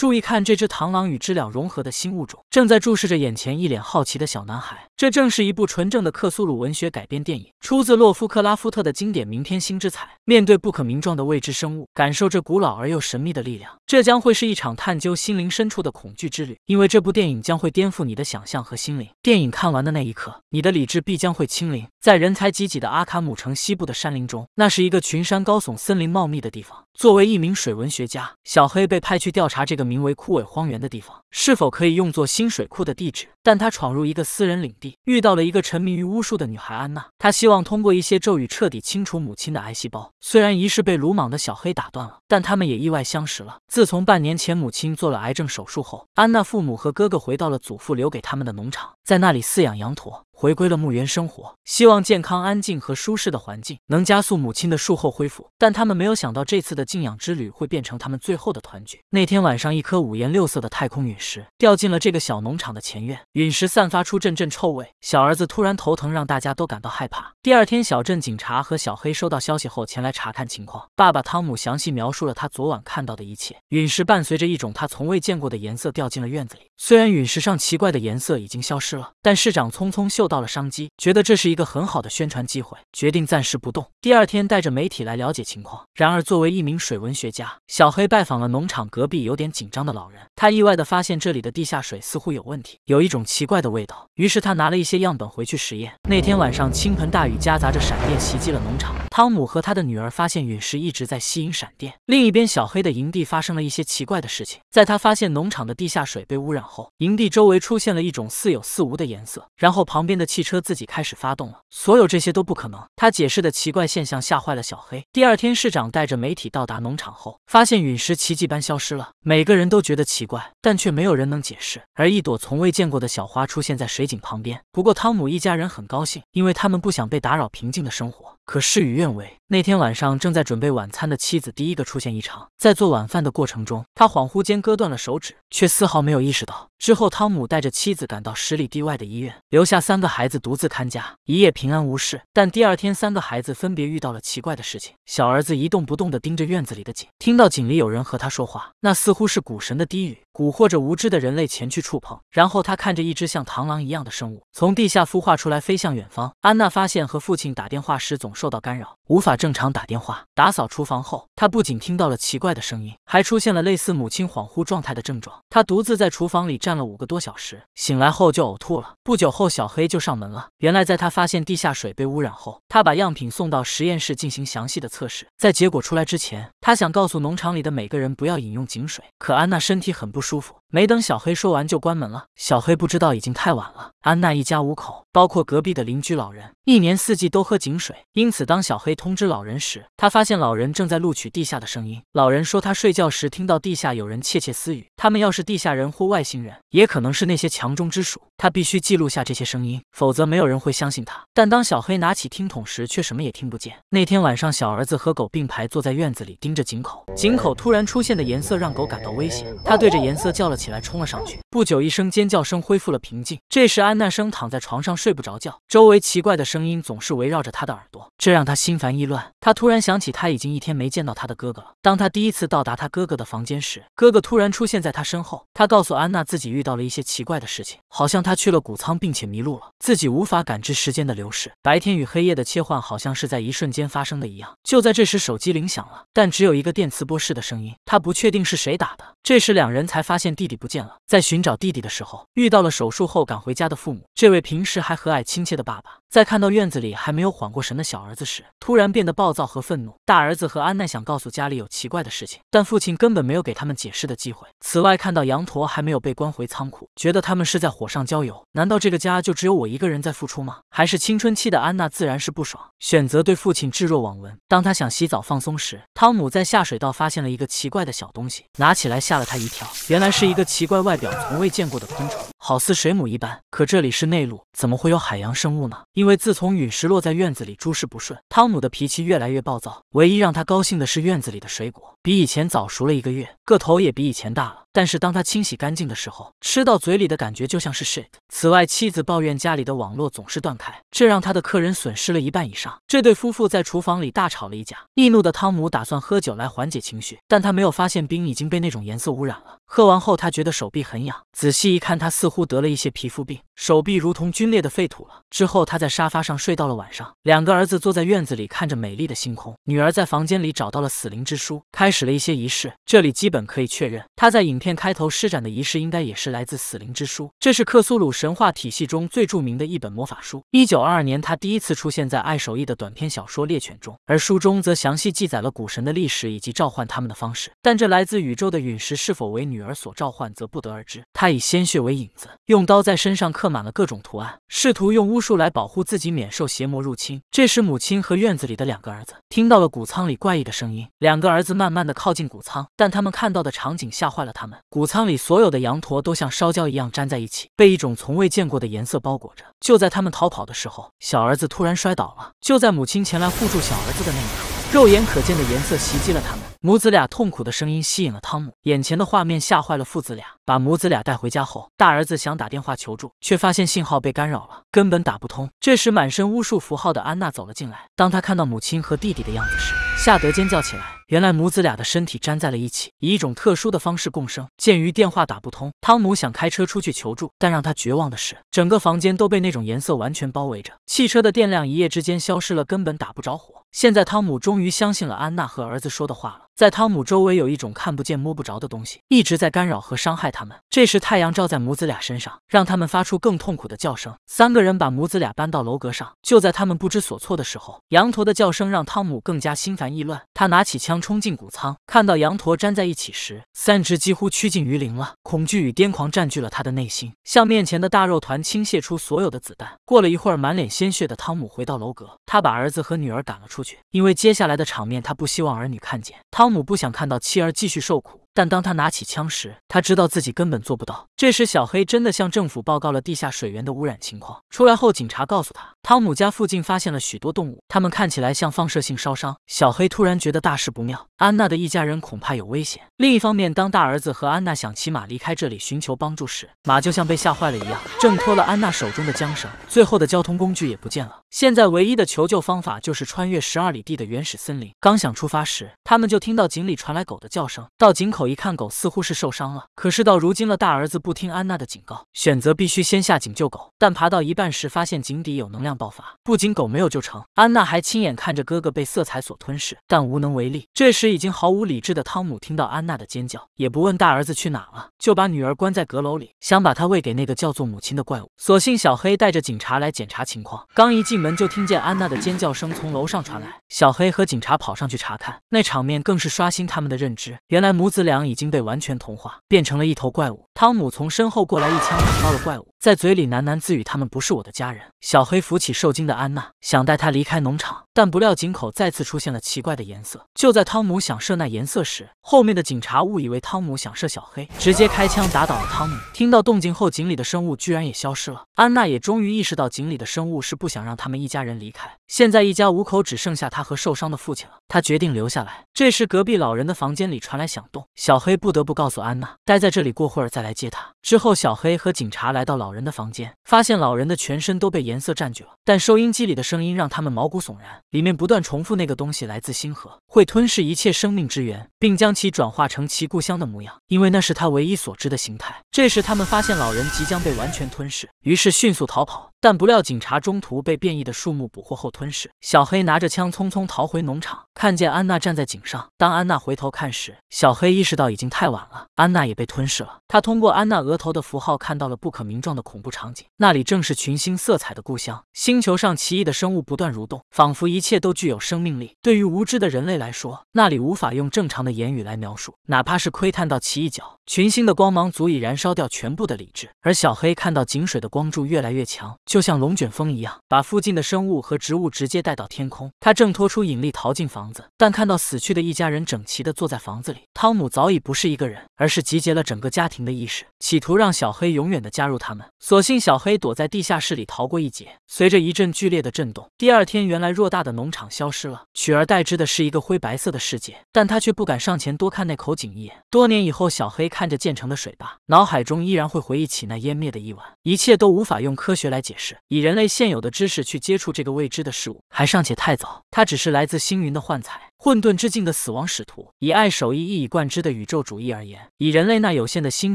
注意看这只螳螂与知了融合的新物种，正在注视着眼前一脸好奇的小男孩。这正是一部纯正的克苏鲁文学改编电影，出自洛夫克拉夫特的经典名篇《星之彩》。面对不可名状的未知生物，感受这古老而又神秘的力量，这将会是一场探究心灵深处的恐惧之旅。因为这部电影将会颠覆你的想象和心灵。电影看完的那一刻，你的理智必将会清零。在人才济济的阿卡姆城西部的山林中，那是一个群山高耸、森林茂密的地方。作为一名水文学家，小黑被派去调查这个。名为枯萎荒原的地方，是否可以用作新水库的地址？但他闯入一个私人领地，遇到了一个沉迷于巫术的女孩安娜。她希望通过一些咒语彻底清除母亲的癌细胞。虽然仪式被鲁莽的小黑打断了，但他们也意外相识了。自从半年前母亲做了癌症手术后，安娜父母和哥哥回到了祖父留给他们的农场。在那里饲养羊驼，回归了牧园生活，希望健康、安静和舒适的环境能加速母亲的术后恢复。但他们没有想到，这次的静养之旅会变成他们最后的团聚。那天晚上，一颗五颜六色的太空陨石掉进了这个小农场的前院，陨石散发出阵阵臭味。小儿子突然头疼，让大家都感到害怕。第二天，小镇警察和小黑收到消息后前来查看情况。爸爸汤姆详细描述了他昨晚看到的一切：陨石伴随着一种他从未见过的颜色掉进了院子里。虽然陨石上奇怪的颜色已经消失了。但市长匆匆嗅到了商机，觉得这是一个很好的宣传机会，决定暂时不动。第二天，带着媒体来了解情况。然而，作为一名水文学家，小黑拜访了农场隔壁有点紧张的老人，他意外的发现这里的地下水似乎有问题，有一种奇怪的味道。于是他拿了一些样本回去实验。那天晚上，倾盆大雨夹杂着闪电袭击了农场。汤姆和他的女儿发现陨石一直在吸引闪电。另一边，小黑的营地发生了一些奇怪的事情。在他发现农场的地下水被污染后，营地周围出现了一种似有似无的颜色，然后旁边的汽车自己开始发动了。所有这些都不可能。他解释的奇怪现象吓坏了小黑。第二天，市长带着媒体到达农场后，发现陨石奇迹般消失了。每个人都觉得奇怪，但却没有人能解释。而一朵从未见过的小花出现在水井旁边。不过，汤姆一家人很高兴，因为他们不想被打扰平静的生活。可与愿。认为那天晚上正在准备晚餐的妻子第一个出现异常，在做晚饭的过程中，他恍惚间割断了手指，却丝毫没有意识到。之后，汤姆带着妻子赶到十里地外的医院，留下三个孩子独自看家，一夜平安无事。但第二天，三个孩子分别遇到了奇怪的事情：小儿子一动不动地盯着院子里的井，听到井里有人和他说话，那似乎是古神的低语，蛊惑着无知的人类前去触碰。然后他看着一只像螳螂一样的生物从地下孵化出来，飞向远方。安娜发现和父亲打电话时总受到干扰，无法正常打电话。打扫厨房后，她不仅听到了奇怪的声音，还出现了类似母亲恍惚状态的症状。她独自在厨房里站。干了五个多小时，醒来后就呕吐了。不久后，小黑就上门了。原来，在他发现地下水被污染后，他把样品送到实验室进行详细的测试。在结果出来之前，他想告诉农场里的每个人不要饮用井水。可安娜身体很不舒服。没等小黑说完就关门了。小黑不知道已经太晚了。安娜一家五口，包括隔壁的邻居老人，一年四季都喝井水。因此，当小黑通知老人时，他发现老人正在录取地下的声音。老人说，他睡觉时听到地下有人窃窃私语。他们要是地下人或外星人，也可能是那些墙中之鼠。他必须记录下这些声音，否则没有人会相信他。但当小黑拿起听筒时，却什么也听不见。那天晚上，小儿子和狗并排坐在院子里，盯着井口。井口突然出现的颜色让狗感到危险，他对着颜色叫了。起来冲了上去。不久，一声尖叫声恢复了平静。这时，安娜生躺在床上睡不着觉，周围奇怪的声音总是围绕着她的耳朵，这让她心烦意乱。她突然想起，她已经一天没见到她的哥哥了。当她第一次到达他哥哥的房间时，哥哥突然出现在他身后。他告诉安娜，自己遇到了一些奇怪的事情，好像他去了谷仓，并且迷路了，自己无法感知时间的流逝，白天与黑夜的切换好像是在一瞬间发生的一样。就在这时，手机铃响了，但只有一个电磁波式的声音。他不确定是谁打的。这时，两人才发现地。弟不见了，在寻找弟弟的时候，遇到了手术后赶回家的父母。这位平时还和蔼亲切的爸爸。在看到院子里还没有缓过神的小儿子时，突然变得暴躁和愤怒。大儿子和安奈想告诉家里有奇怪的事情，但父亲根本没有给他们解释的机会。此外，看到羊驼还没有被关回仓库，觉得他们是在火上浇油。难道这个家就只有我一个人在付出吗？还是青春期的安娜自然是不爽，选择对父亲置若罔闻。当他想洗澡放松时，汤姆在下水道发现了一个奇怪的小东西，拿起来吓了他一跳。原来是一个奇怪外表、从未见过的昆虫，好似水母一般。可这里是内陆，怎么会有海洋生物呢？因为自从陨石落在院子里，诸事不顺，汤姆的脾气越来越暴躁。唯一让他高兴的是，院子里的水果比以前早熟了一个月，个头也比以前大了。但是当他清洗干净的时候，吃到嘴里的感觉就像是 shit。此外，妻子抱怨家里的网络总是断开，这让他的客人损失了一半以上。这对夫妇在厨房里大吵了一架。易怒的汤姆打算喝酒来缓解情绪，但他没有发现冰已经被那种颜色污染了。喝完后，他觉得手臂很痒，仔细一看，他似乎得了一些皮肤病，手臂如同皲裂的废土了。之后，他在沙发上睡到了晚上。两个儿子坐在院子里看着美丽的星空，女儿在房间里找到了死灵之书，开始了一些仪式。这里基本可以确认他在影。片开头施展的仪式应该也是来自《死灵之书》，这是克苏鲁神话体系中最著名的一本魔法书。一九二二年，它第一次出现在爱手艺的短篇小说《猎犬》中，而书中则详细记载了古神的历史以及召唤他们的方式。但这来自宇宙的陨石是否为女儿所召唤，则不得而知。他以鲜血为引子，用刀在身上刻满了各种图案，试图用巫术来保护自己免受邪魔入侵。这时，母亲和院子里的两个儿子听到了谷仓里怪异的声音，两个儿子慢慢的靠近谷仓，但他们看到的场景吓坏了他们。谷仓里所有的羊驼都像烧焦一样粘在一起，被一种从未见过的颜色包裹着。就在他们逃跑的时候，小儿子突然摔倒了。就在母亲前来护住小儿子的那一刻，肉眼可见的颜色袭击了他们。母子俩痛苦的声音吸引了汤姆，眼前的画面吓坏了父子俩。把母子俩带回家后，大儿子想打电话求助，却发现信号被干扰了，根本打不通。这时，满身巫术符号的安娜走了进来。当她看到母亲和弟弟的样子时，吓得尖叫起来。原来母子俩的身体粘在了一起，以一种特殊的方式共生。鉴于电话打不通，汤姆想开车出去求助，但让他绝望的是，整个房间都被那种颜色完全包围着，汽车的电量一夜之间消失了，根本打不着火。现在汤姆终于相信了安娜和儿子说的话了。在汤姆周围有一种看不见摸不着的东西，一直在干扰和伤害他们。这时太阳照在母子俩身上，让他们发出更痛苦的叫声。三个人把母子俩搬到楼阁上。就在他们不知所措的时候，羊驼的叫声让汤姆更加心烦意乱。他拿起枪冲进谷仓，看到羊驼粘在一起时，三只几乎趋近于零了。恐惧与癫狂占据了他的内心，向面前的大肉团倾泻出所有的子弹。过了一会儿，满脸鲜血的汤姆回到楼阁，他把儿子和女儿赶了出。出去，因为接下来的场面他不希望儿女看见。汤姆不想看到妻儿继续受苦。但当他拿起枪时，他知道自己根本做不到。这时，小黑真的向政府报告了地下水源的污染情况。出来后，警察告诉他，汤姆家附近发现了许多动物，它们看起来像放射性烧伤。小黑突然觉得大事不妙，安娜的一家人恐怕有危险。另一方面，当大儿子和安娜想骑马离开这里寻求帮助时，马就像被吓坏了一样，挣脱了安娜手中的缰绳。最后的交通工具也不见了，现在唯一的求救方法就是穿越十二里地的原始森林。刚想出发时，他们就听到井里传来狗的叫声，到井口。一看狗似乎是受伤了，可是到如今了，大儿子不听安娜的警告，选择必须先下井救狗。但爬到一半时，发现井底有能量爆发，不仅狗没有救成，安娜还亲眼看着哥哥被色彩所吞噬，但无能为力。这时已经毫无理智的汤姆听到安娜的尖叫，也不问大儿子去哪了，就把女儿关在阁楼里，想把她喂给那个叫做母亲的怪物。所幸小黑带着警察来检查情况，刚一进门就听见安娜的尖叫声从楼上传来，小黑和警察跑上去查看，那场面更是刷新他们的认知。原来母子俩。羊已经被完全同化，变成了一头怪物。汤姆从身后过来，一枪打到了怪物。在嘴里喃喃自语：“他们不是我的家人。”小黑扶起受惊的安娜，想带她离开农场，但不料井口再次出现了奇怪的颜色。就在汤姆想射那颜色时，后面的警察误以为汤姆想射小黑，直接开枪打倒了汤姆。听到动静后，井里的生物居然也消失了。安娜也终于意识到井里的生物是不想让他们一家人离开。现在一家五口只剩下他和受伤的父亲了，他决定留下来。这时，隔壁老人的房间里传来响动，小黑不得不告诉安娜：“待在这里，过会儿再来接他。”之后，小黑和警察来到老。老人的房间，发现老人的全身都被颜色占据了，但收音机里的声音让他们毛骨悚然，里面不断重复那个东西来自星河。会吞噬一切生命之源，并将其转化成其故乡的模样，因为那是他唯一所知的形态。这时，他们发现老人即将被完全吞噬，于是迅速逃跑。但不料，警察中途被变异的树木捕获后吞噬。小黑拿着枪匆匆逃回农场，看见安娜站在井上。当安娜回头看时，小黑意识到已经太晚了，安娜也被吞噬了。他通过安娜额头的符号看到了不可名状的恐怖场景，那里正是群星色彩的故乡星球上奇异的生物不断蠕动，仿佛一切都具有生命力。对于无知的人类。来说，那里无法用正常的言语来描述，哪怕是窥探到其一角。群星的光芒足以燃烧掉全部的理智，而小黑看到井水的光柱越来越强，就像龙卷风一样，把附近的生物和植物直接带到天空。他挣脱出引力，逃进房子，但看到死去的一家人整齐地坐在房子里，汤姆早已不是一个人，而是集结了整个家庭的意识，企图让小黑永远的加入他们。所幸小黑躲在地下室里逃过一劫。随着一阵剧烈的震动，第二天，原来偌大的农场消失了，取而代之的是一个灰白色的世界。但他却不敢上前多看那口井一眼。多年以后，小黑看。看着建成的水坝，脑海中依然会回忆起那湮灭的一晚，一切都无法用科学来解释。以人类现有的知识去接触这个未知的事物，还尚且太早。它只是来自星云的幻彩。混沌之境的死亡使徒，以爱手艺一以贯之的宇宙主义而言，以人类那有限的心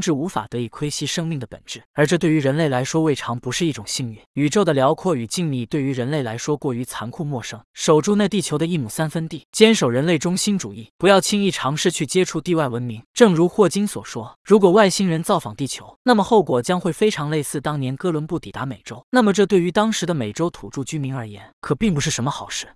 智无法得以窥悉生命的本质，而这对于人类来说未尝不是一种幸运。宇宙的辽阔与静谧对于人类来说过于残酷陌生，守住那地球的一亩三分地，坚守人类中心主义，不要轻易尝试去接触地外文明。正如霍金所说，如果外星人造访地球，那么后果将会非常类似当年哥伦布抵达美洲。那么这对于当时的美洲土著居民而言，可并不是什么好事。